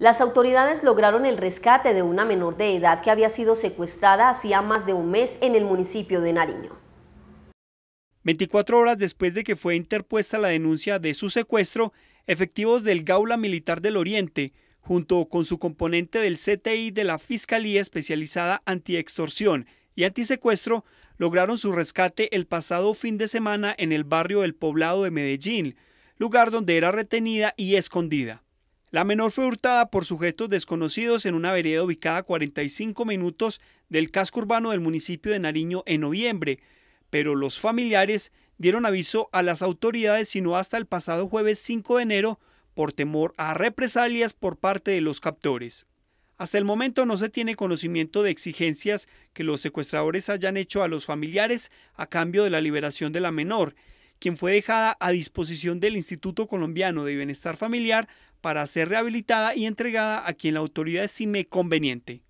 Las autoridades lograron el rescate de una menor de edad que había sido secuestrada hacía más de un mes en el municipio de Nariño. 24 horas después de que fue interpuesta la denuncia de su secuestro, efectivos del Gaula Militar del Oriente, junto con su componente del CTI de la Fiscalía Especializada Antiextorsión y Antisecuestro, lograron su rescate el pasado fin de semana en el barrio del Poblado de Medellín, lugar donde era retenida y escondida. La menor fue hurtada por sujetos desconocidos en una vereda ubicada a 45 minutos del casco urbano del municipio de Nariño en noviembre, pero los familiares dieron aviso a las autoridades sino hasta el pasado jueves 5 de enero por temor a represalias por parte de los captores. Hasta el momento no se tiene conocimiento de exigencias que los secuestradores hayan hecho a los familiares a cambio de la liberación de la menor, quien fue dejada a disposición del Instituto Colombiano de Bienestar Familiar para ser rehabilitada y entregada a quien la autoridad estime conveniente.